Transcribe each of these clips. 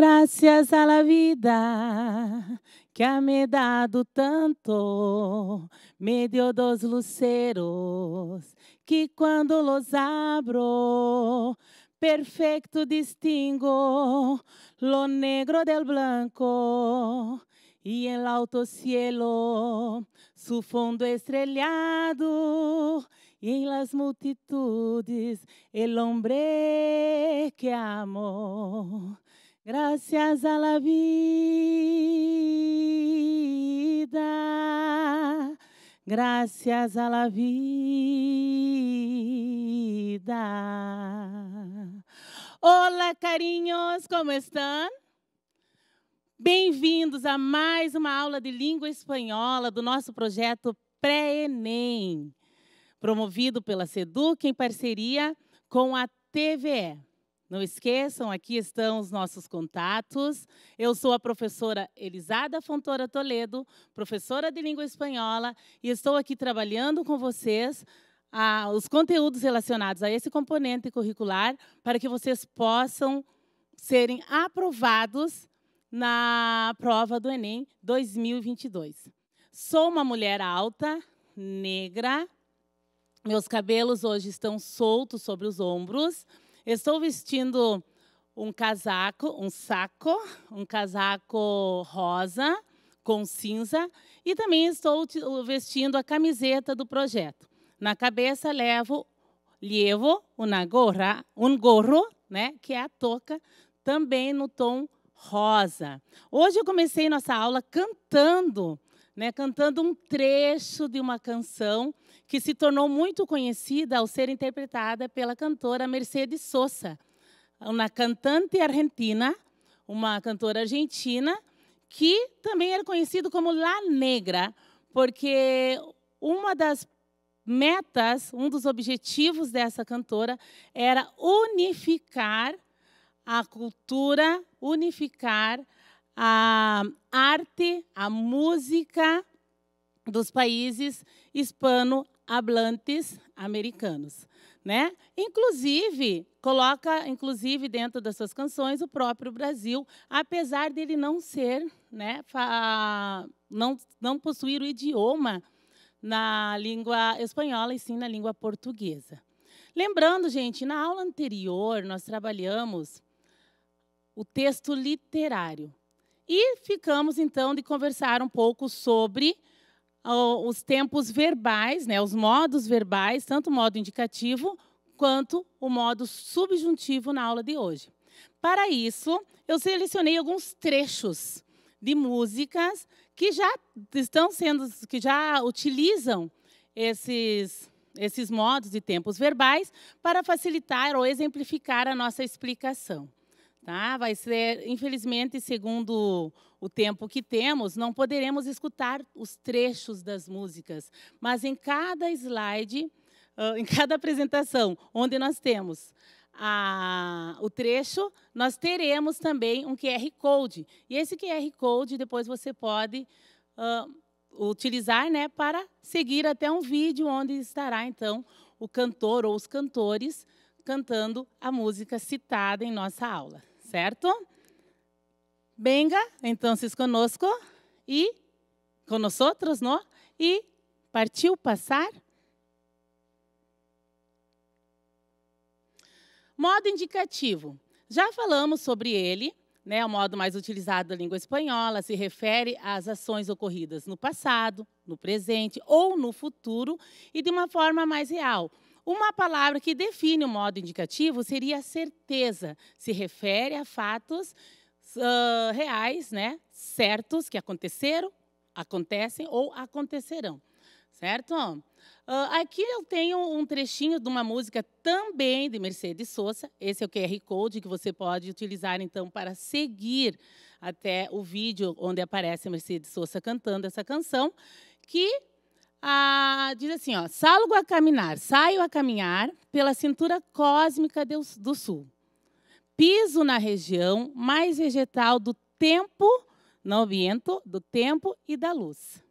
Gracias a la vida que ha me dado tanto, me dio dos luceros que quando los abro, perfeito distingo lo negro del blanco. E em alto cielo, su fondo estrellado, e em las multitudes, el hombre que amo. Graças à la vida, graças à la vida. Olá, carinhos, como estão? Bem-vindos a mais uma aula de língua espanhola do nosso projeto Pré-ENEM, promovido pela SEDUC em parceria com a TVE. Não esqueçam, aqui estão os nossos contatos. Eu sou a professora Elisada Fontoura Toledo, professora de língua espanhola, e estou aqui trabalhando com vocês os conteúdos relacionados a esse componente curricular para que vocês possam serem aprovados na prova do Enem 2022. Sou uma mulher alta, negra, meus cabelos hoje estão soltos sobre os ombros. Estou vestindo um casaco, um saco, um casaco rosa com cinza e também estou uh, vestindo a camiseta do projeto. Na cabeça levo levo uma gorra, um gorro, né, que é a touca, também no tom rosa. Hoje eu comecei nossa aula cantando, né, cantando um trecho de uma canção que se tornou muito conhecida ao ser interpretada pela cantora Mercedes Sosa, uma cantante argentina, uma cantora argentina, que também era conhecida como La Negra, porque uma das metas, um dos objetivos dessa cantora era unificar a cultura, unificar a arte, a música dos países hispano hablantes americanos, né? Inclusive, coloca inclusive dentro das suas canções o próprio Brasil, apesar dele não ser, né, não não possuir o idioma na língua espanhola e sim na língua portuguesa. Lembrando, gente, na aula anterior nós trabalhamos o texto literário. E ficamos então de conversar um pouco sobre os tempos verbais, né, os modos verbais, tanto o modo indicativo quanto o modo subjuntivo na aula de hoje. Para isso, eu selecionei alguns trechos de músicas que já estão sendo, que já utilizam esses, esses modos e tempos verbais para facilitar ou exemplificar a nossa explicação. Tá? Vai ser, infelizmente, segundo o tempo que temos, não poderemos escutar os trechos das músicas, mas em cada slide, em cada apresentação, onde nós temos a, o trecho, nós teremos também um QR Code. E esse QR Code depois você pode uh, utilizar né, para seguir até um vídeo onde estará, então, o cantor ou os cantores cantando a música citada em nossa aula certo? Venga, então, conosco e conosco, não? E partiu passar. Modo indicativo. Já falamos sobre ele, né, o modo mais utilizado da língua espanhola se refere às ações ocorridas no passado, no presente ou no futuro e de uma forma mais real, uma palavra que define o modo indicativo seria certeza. Se refere a fatos uh, reais, né? certos, que aconteceram, acontecem ou acontecerão. Certo? Uh, aqui eu tenho um trechinho de uma música também de Mercedes Sosa. Esse é o QR Code que você pode utilizar, então, para seguir até o vídeo onde aparece Mercedes Sosa cantando essa canção, que a, ah, diz assim, ó, salgo a caminhar, saio a caminhar pela cintura cósmica do sul. Piso na região mais vegetal do tempo, não viento, do tempo e da luz.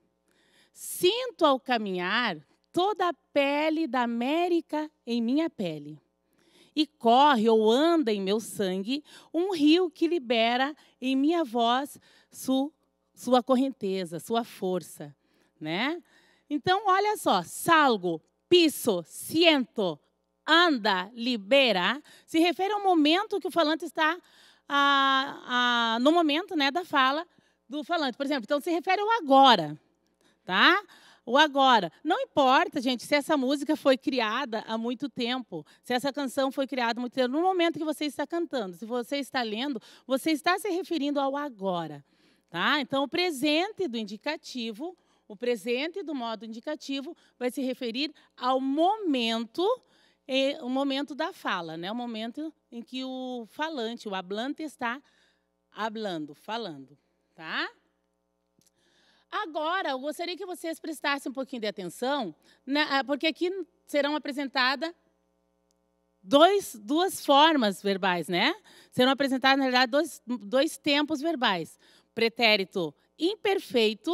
Sinto ao caminhar toda a pele da América em minha pele. E corre ou anda em meu sangue um rio que libera em minha voz su, sua correnteza, sua força, né? Então, olha só: salgo, piso, siento, anda, libera, se refere ao momento que o falante está, no momento né, da fala do falante. Por exemplo, então se refere ao agora, tá? O agora. Não importa, gente, se essa música foi criada há muito tempo, se essa canção foi criada há muito tempo, no momento que você está cantando, se você está lendo, você está se referindo ao agora, tá? Então, o presente do indicativo o presente, do modo indicativo, vai se referir ao momento, eh, o momento da fala, né? o momento em que o falante, o hablante, está hablando, falando. Tá? Agora, eu gostaria que vocês prestassem um pouquinho de atenção, né, ah, porque aqui serão apresentadas dois, duas formas verbais, né? Serão apresentados, na verdade, dois, dois tempos verbais: pretérito imperfeito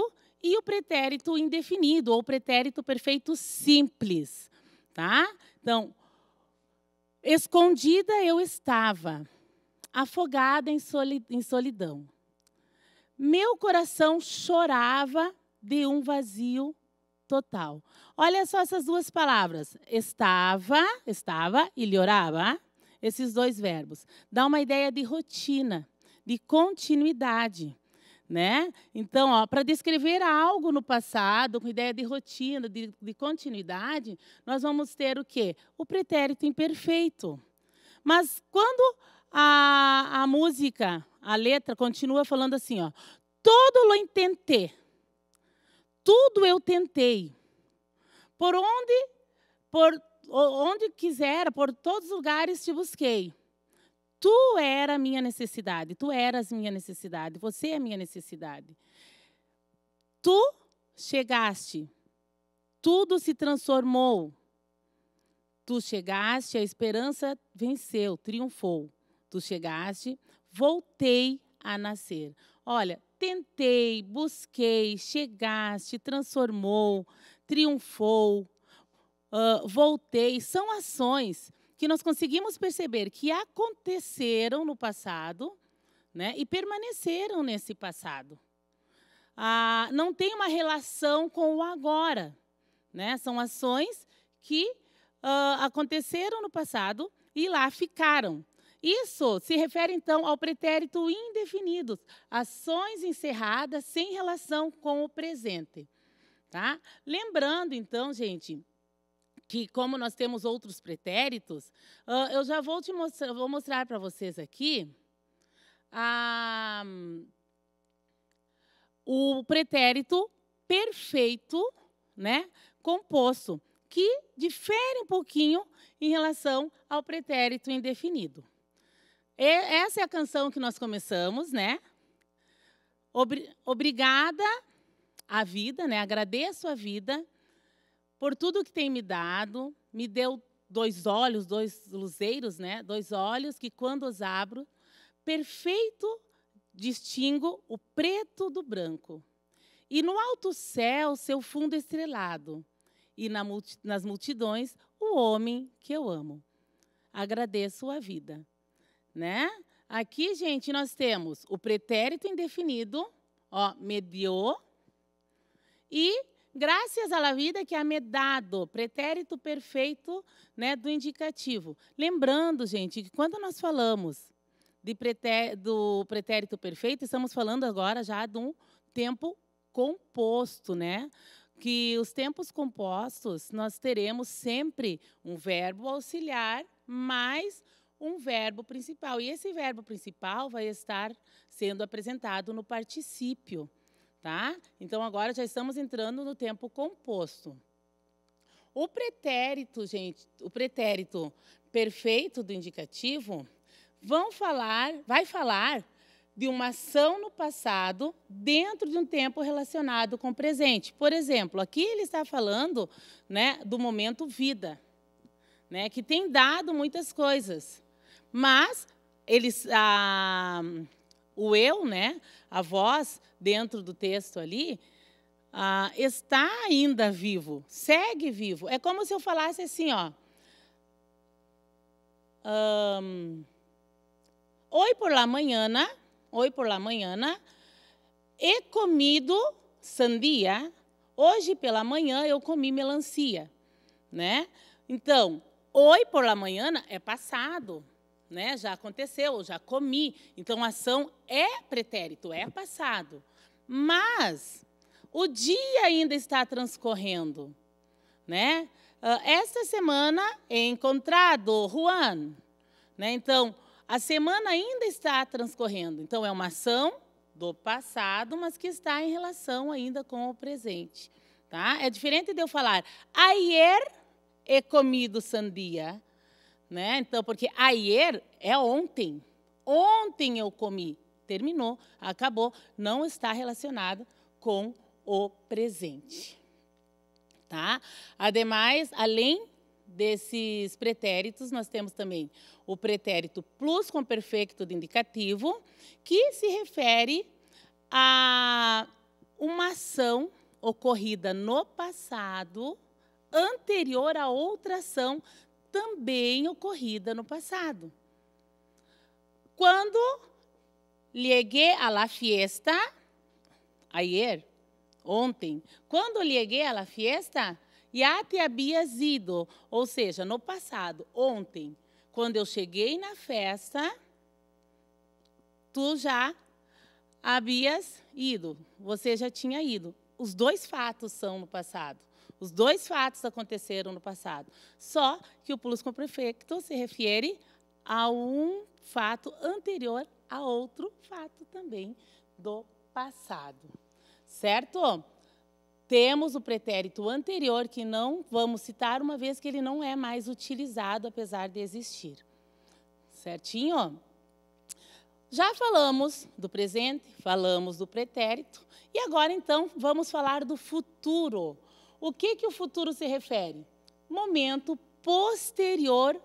e o pretérito indefinido ou pretérito perfeito simples, tá? Então, escondida eu estava, afogada em, em solidão. Meu coração chorava de um vazio total. Olha só essas duas palavras: estava, estava e lhe ah, Esses dois verbos dá uma ideia de rotina, de continuidade. Né? Então, para descrever algo no passado, com ideia de rotina, de, de continuidade, nós vamos ter o quê? O pretérito imperfeito. Mas quando a, a música, a letra, continua falando assim, ó, todo lo tentei, tudo eu tentei, por onde, por onde quisera, por todos os lugares te busquei. Tu era a minha necessidade, tu eras minha necessidade, você é minha necessidade. Tu chegaste, tudo se transformou. Tu chegaste, a esperança venceu, triunfou. Tu chegaste, voltei a nascer. Olha, tentei, busquei, chegaste, transformou, triunfou, uh, voltei. São ações que nós conseguimos perceber que aconteceram no passado né, e permaneceram nesse passado. Ah, não tem uma relação com o agora. Né? São ações que ah, aconteceram no passado e lá ficaram. Isso se refere, então, ao pretérito indefinido, ações encerradas sem relação com o presente. Tá? Lembrando, então, gente, que como nós temos outros pretéritos, uh, eu já vou te mostrar, vou mostrar para vocês aqui o pretérito perfeito, né, composto, que difere um pouquinho em relação ao pretérito indefinido. E essa é a canção que nós começamos, né? obrigada à vida, né? Agradeço a vida por tudo que tem me dado, me deu dois olhos, dois luzeiros, né? Dois olhos que quando os abro, perfeito distingo o preto do branco. E no alto céu, seu fundo estrelado, e na multi nas multidões, o homem que eu amo. Agradeço a vida, né? Aqui, gente, nós temos o pretérito indefinido, ó, mediou, e Graças à vida que há é me dado, pretérito perfeito né, do indicativo. Lembrando, gente, que quando nós falamos de preté do pretérito perfeito, estamos falando agora já de um tempo composto, né? Que os tempos compostos nós teremos sempre um verbo auxiliar mais um verbo principal. E esse verbo principal vai estar sendo apresentado no particípio tá? Então agora já estamos entrando no tempo composto. O pretérito, gente, o pretérito perfeito do indicativo vão falar, vai falar de uma ação no passado dentro de um tempo relacionado com o presente. Por exemplo, aqui ele está falando, né, do momento vida, né, que tem dado muitas coisas, mas eles, ah, o eu, né, a voz dentro do texto ali, ah, está ainda vivo, segue vivo. É como se eu falasse assim, ó. Um, Oi por la manhã, oi por la mañana, e comido sandia. Hoje pela manhã eu comi melancia, né? Então, oi por la manhã é passado né? Já aconteceu, já comi. Então, ação é pretérito, é passado. Mas o dia ainda está transcorrendo, né? Ah, esta semana é encontrado Juan, né? Então, a semana ainda está transcorrendo. Então, é uma ação do passado, mas que está em relação ainda com o presente, tá? É diferente de eu falar, ayer he comido sandia. Né? Então, porque ayer é ontem. Ontem eu comi. Terminou, acabou. Não está relacionado com o presente. Tá? Ademais, além desses pretéritos, nós temos também o pretérito plus com perfeito do indicativo, que se refere a uma ação ocorrida no passado anterior a outra ação também ocorrida no passado. Quando cheguei à la fiesta, ayer, ontem, quando cheguei à la fiesta, já te havias ido, ou seja, no passado, ontem, quando eu cheguei na festa, tu já havias ido, você já tinha ido. Os dois fatos são no passado. Os dois fatos aconteceram no passado. Só que o plus prefeito se refere a um fato anterior a outro fato também do passado. Certo? Temos o pretérito anterior, que não vamos citar, uma vez que ele não é mais utilizado, apesar de existir. Certinho? Já falamos do presente, falamos do pretérito, e agora então vamos falar do futuro. O que, que o futuro se refere? Momento posterior,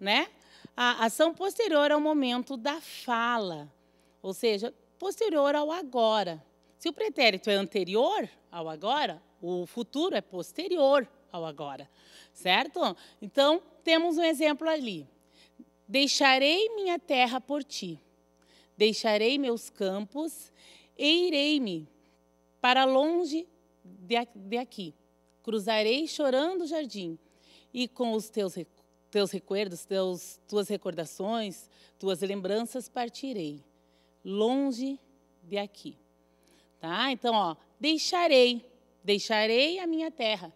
né? A ação posterior ao momento da fala, ou seja, posterior ao agora. Se o pretérito é anterior ao agora, o futuro é posterior ao agora, certo? Então, temos um exemplo ali. Deixarei minha terra por ti, deixarei meus campos e irei-me para longe de, de aqui cruzarei chorando o jardim, e com os teus, teus recuerdos, teus, tuas recordações, tuas lembranças partirei, longe de aqui. Tá? Então, ó, deixarei, deixarei a minha terra.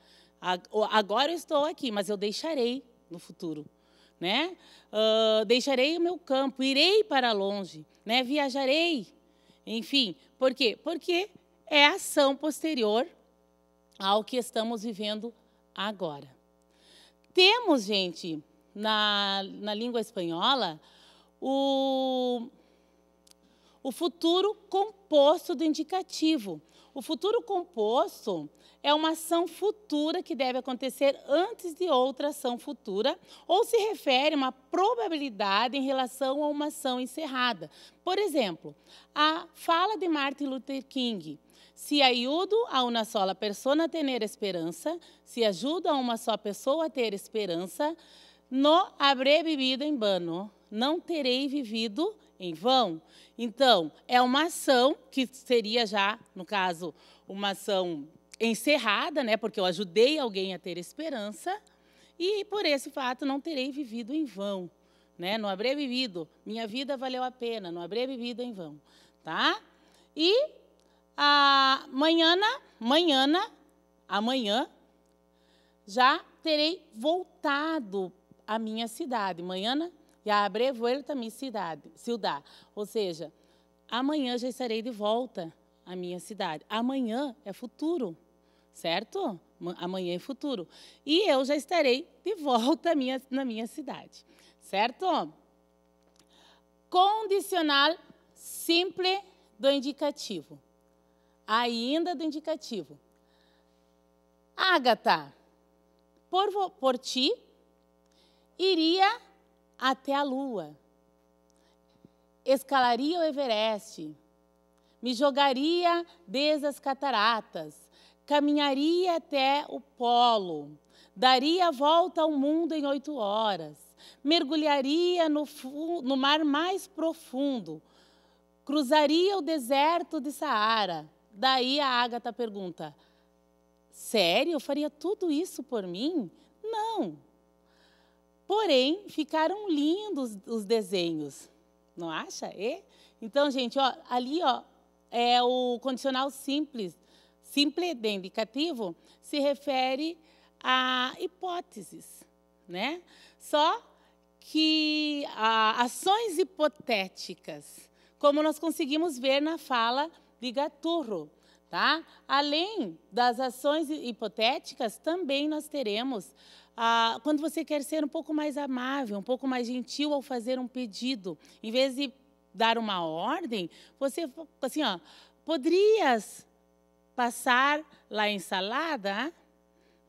Agora eu estou aqui, mas eu deixarei no futuro. Né? Uh, deixarei o meu campo, irei para longe, né? viajarei. Enfim, por quê? Porque é a ação posterior ao que estamos vivendo agora. Temos, gente, na, na língua espanhola, o, o futuro composto do indicativo. O futuro composto é uma ação futura que deve acontecer antes de outra ação futura ou se refere a uma probabilidade em relação a uma ação encerrada. Por exemplo, a fala de Martin Luther King. Se ajudo a uma só pessoa a ter esperança, se ajuda a uma só pessoa a ter esperança, não habré vivido em vano, não terei vivido em vão? Então, é uma ação que seria já, no caso, uma ação encerrada, né, porque eu ajudei alguém a ter esperança, e por esse fato não terei vivido em vão, né? Não haverei vivido, minha vida valeu a pena, não haverei vivido em vão, tá? E a manhã, manhã, amanhã já terei voltado à minha cidade. Manhã e a abrevoelta cidade, ciudad. Ou seja, amanhã já estarei de volta à minha cidade. Amanhã é futuro, certo? Amanhã é futuro. E eu já estarei de volta minha, na minha cidade, certo? Condicional simples do indicativo. Ainda do indicativo. Ágata, por, por ti, iria até a lua. Escalaria o Everest, me jogaria desde as cataratas, caminharia até o polo, daria a volta ao mundo em oito horas, mergulharia no, no mar mais profundo, cruzaria o deserto de Saara. Daí a Ágata pergunta: Sério, eu faria tudo isso por mim? Não. Porém, ficaram lindos os desenhos, não acha? E? Então, gente, ó, ali ó, é o condicional simples, simple de indicativo, se refere a hipóteses, né? Só que a, ações hipotéticas, como nós conseguimos ver na fala de Gaturro, tá? Além das ações hipotéticas, também nós teremos ah, quando você quer ser um pouco mais amável, um pouco mais gentil ao fazer um pedido, em vez de dar uma ordem, você, assim, ó, poderias passar lá em salada,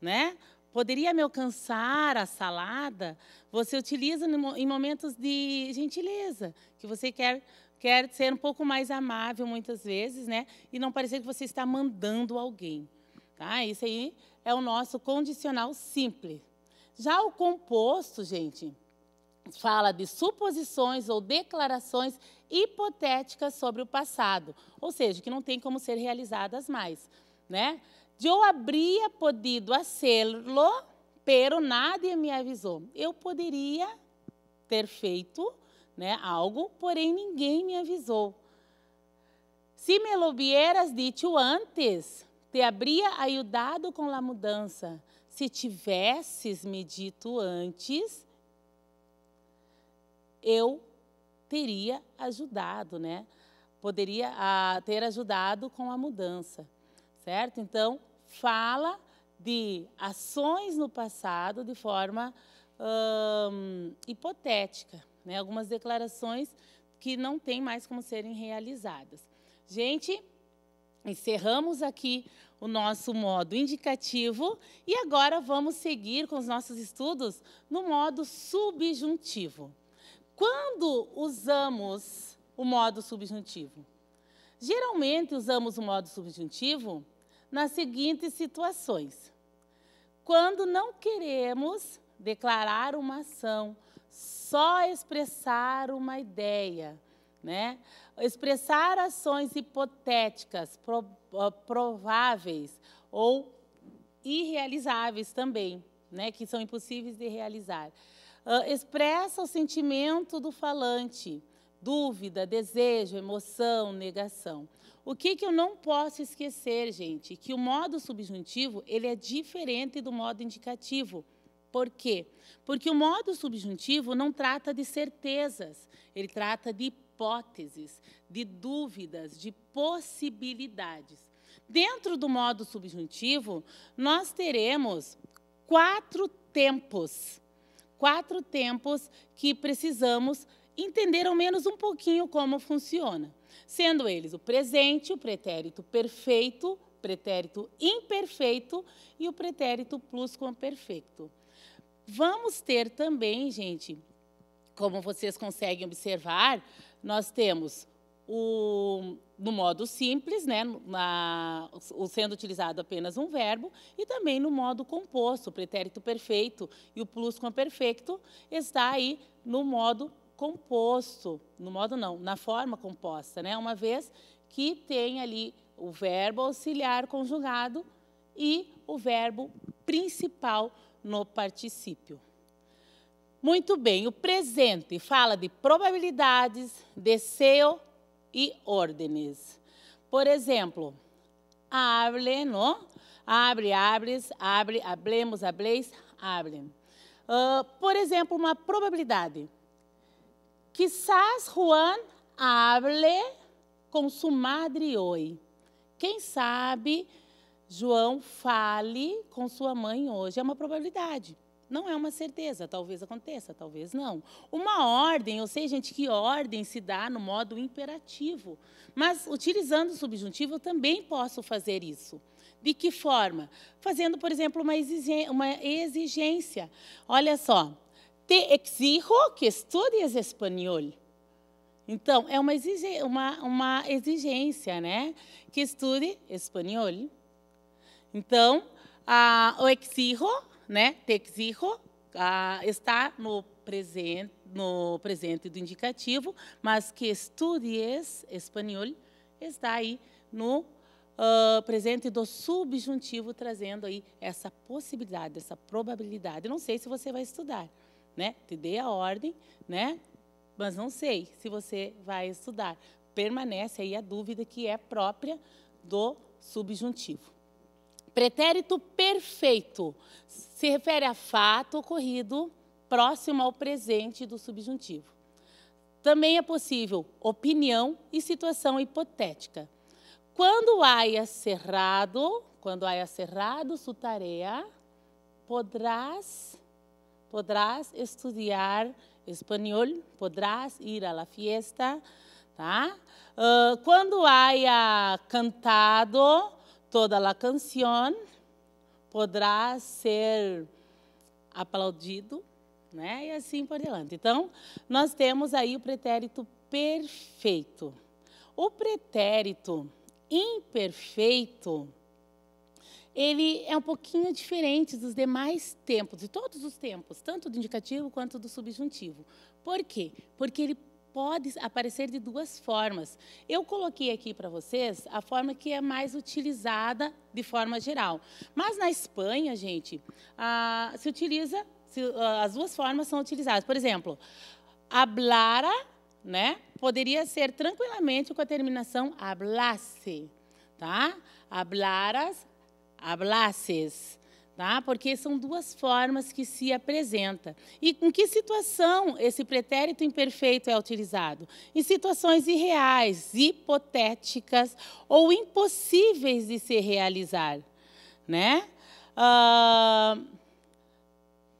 né? Poderia me alcançar a salada? Você utiliza em momentos de gentileza, que você quer quer ser um pouco mais amável muitas vezes, né? E não parecer que você está mandando alguém. Tá? Isso aí é o nosso condicional simples. Já o composto, gente, fala de suposições ou declarações hipotéticas sobre o passado, ou seja, que não tem como ser realizadas mais, né? Eu habria podido hacerlo, pero nadie me avisou. Eu poderia ter feito, né, algo, porém ninguém me avisou. Se me lo hubieras dicho antes, te habría ayudado com la mudança. Se tivesses me dito antes, eu teria ajudado, né? Poderia a, ter ajudado com a mudança, certo? Então, fala de ações no passado de forma hum, hipotética, né? Algumas declarações que não tem mais como serem realizadas. Gente, Encerramos aqui o nosso modo indicativo e agora vamos seguir com os nossos estudos no modo subjuntivo. Quando usamos o modo subjuntivo? Geralmente usamos o modo subjuntivo nas seguintes situações: quando não queremos declarar uma ação, só expressar uma ideia né? Expressar ações hipotéticas, prováveis ou irrealizáveis também, né? que são impossíveis de realizar. Uh, expressa o sentimento do falante, dúvida, desejo, emoção, negação. O que, que eu não posso esquecer, gente? Que o modo subjuntivo ele é diferente do modo indicativo. Por quê? Porque o modo subjuntivo não trata de certezas, ele trata de hipóteses, de dúvidas, de possibilidades. Dentro do modo subjuntivo, nós teremos quatro tempos. Quatro tempos que precisamos entender ao menos um pouquinho como funciona. Sendo eles o presente, o pretérito perfeito, pretérito imperfeito e o pretérito plusquamperfecto. Vamos ter também, gente, como vocês conseguem observar, nós temos o, no modo simples, né, na, o sendo utilizado apenas um verbo, e também no modo composto, o pretérito perfeito e o plusquamperfecto está aí no modo composto, no modo não, na forma composta, né, uma vez que tem ali o verbo auxiliar conjugado e o verbo principal no particípio. Muito bem, o presente fala de probabilidades, desejo e ordens. Por exemplo, hable, não? Abre, abres, abre, hablemos, hableis, abrem. Uh, ah, por exemplo, uma probabilidade. Quizás Juan hable com sua madre hoje. Quem sabe João fale com sua mãe hoje. É uma probabilidade. Não é uma certeza, talvez aconteça, talvez não. Uma ordem, eu sei, gente, que ordem se dá no modo imperativo, mas utilizando o subjuntivo eu também posso fazer isso. De que forma? Fazendo, por exemplo, uma exigência. Olha só, te exijo que estudes espanhol. Então, é uma, exigência, uma, uma exigência né? Que estude espanhol. Então, ah, o exijo né? Te ah, está no presente, no presente do indicativo, mas que estudies espanhol está aí no Uh, presente do subjuntivo, trazendo aí essa possibilidade, essa probabilidade. não sei se você vai estudar, né? Te dei a ordem, né? Mas não sei se você vai estudar. Permanece aí a dúvida que é própria do subjuntivo. Pretérito perfeito se refere a fato ocorrido próximo ao presente do subjuntivo. Também é possível opinião e situação hipotética. Quando haja cerrado, quando haia cerrado sua tarefa, podrás, podrás estudar espanhol, podrás ir à fiesta, tá? Uh, quando haja cantado, toda a canção poderá ser aplaudido, né? E assim por diante. Então, nós temos aí o pretérito perfeito. O pretérito imperfeito, ele é um pouquinho diferente dos demais tempos, de todos os tempos, tanto do indicativo quanto do subjuntivo. Por quê? Porque ele pode aparecer de duas formas. Eu coloquei aqui para vocês a forma que é mais utilizada de forma geral. Mas na Espanha, gente, ah, se utiliza, se, ah, as duas formas são utilizadas. Por exemplo, hablara, né? Poderia ser tranquilamente com a terminação hablase, tá? Hablaras, hablases tá? Porque são duas formas que se apresenta. E em que situação esse pretérito imperfeito é utilizado? Em situações irreais, hipotéticas ou impossíveis de se realizar, né? Uh,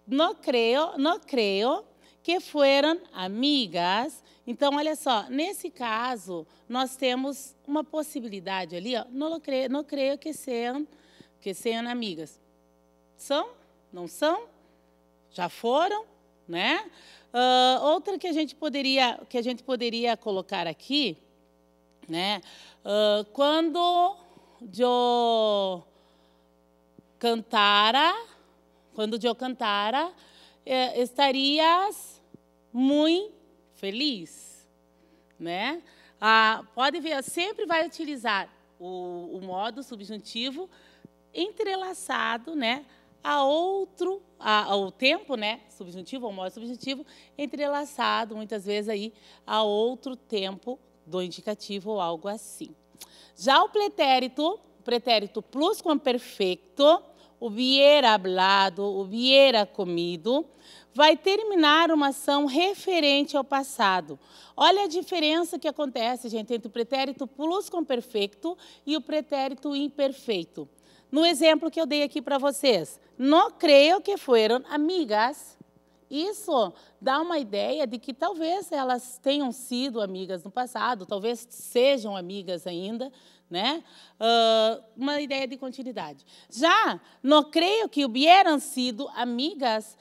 não creio, não creio que foram amigas. Então, olha só, nesse caso, nós temos uma possibilidade ali, ó, não creio, não creio que sejam que sejam amigas. São? Não são? Já foram? Né? Uh, outra que a gente poderia que a gente poderia colocar aqui, né? Uh, quando eu cantara, quando eu cantara, eh, estarias muito feliz, né? Ah, pode ver, sempre vai utilizar o, o modo subjuntivo entrelaçado, né? a outro, a, ao tempo, né, subjuntivo, ou modo subjuntivo, entrelaçado muitas vezes aí a outro tempo do indicativo ou algo assim. Já o pretérito, pretérito plus com perfeito, o hubiera hablado, hubiera comido, vai terminar uma ação referente ao passado. Olha a diferença que acontece, gente, entre o pretérito plus com perfeito e o pretérito imperfeito. No exemplo que eu dei aqui para vocês, não creio que foram amigas. Isso dá uma ideia de que talvez elas tenham sido amigas no passado, talvez sejam amigas ainda, né? Uh, uma ideia de continuidade. Já não creio que hubieran sido amigas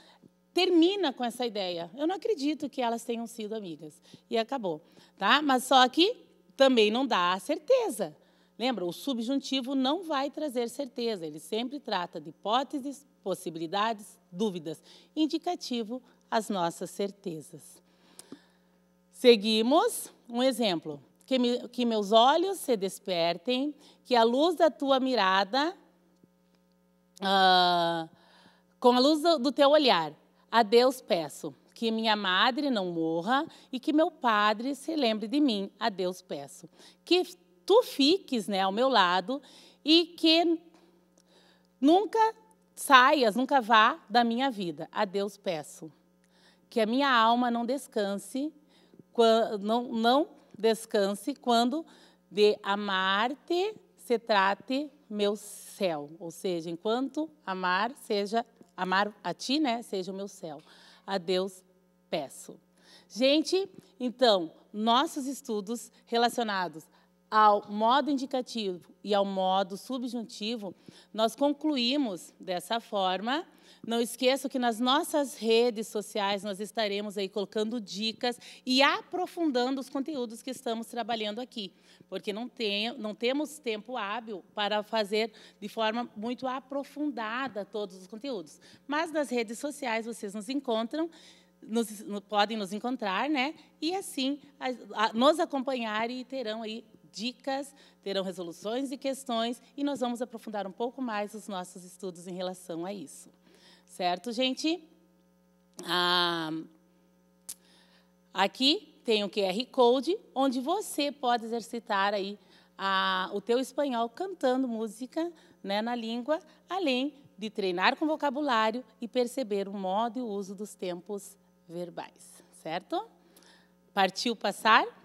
termina com essa ideia. Eu não acredito que elas tenham sido amigas. E acabou, tá? Mas só que também não dá a certeza. Lembra, o subjuntivo não vai trazer certeza, ele sempre trata de hipóteses, possibilidades, dúvidas, indicativo às nossas certezas. Seguimos um exemplo. Que, me, que meus olhos se despertem, que a luz da tua mirada, ah, com a luz do, do teu olhar, a Deus peço que minha madre não morra e que meu padre se lembre de mim. A Deus peço. Que tu fiques né, ao meu lado e que nunca saias, nunca vá da minha vida. A Deus peço que a minha alma não descanse, não, não descanse quando de amar-te se trate meu céu, ou seja, enquanto amar seja amar a ti, né, seja o meu céu. A Deus peço. Gente, então, nossos estudos relacionados ao modo indicativo e ao modo subjuntivo, nós concluímos dessa forma. Não esqueça que nas nossas redes sociais nós estaremos aí colocando dicas e aprofundando os conteúdos que estamos trabalhando aqui, porque não, tem, não temos tempo hábil para fazer de forma muito aprofundada todos os conteúdos. Mas nas redes sociais vocês nos encontram. Nos, podem nos encontrar, né? E assim a, a, nos acompanhar e terão aí dicas, terão resoluções e questões e nós vamos aprofundar um pouco mais os nossos estudos em relação a isso. Certo, gente? Ah, aqui tem o QR Code, onde você pode exercitar aí a, o teu espanhol cantando música né, na língua, além de treinar com vocabulário e perceber o modo e o uso dos tempos verbais, certo? Partiu passar?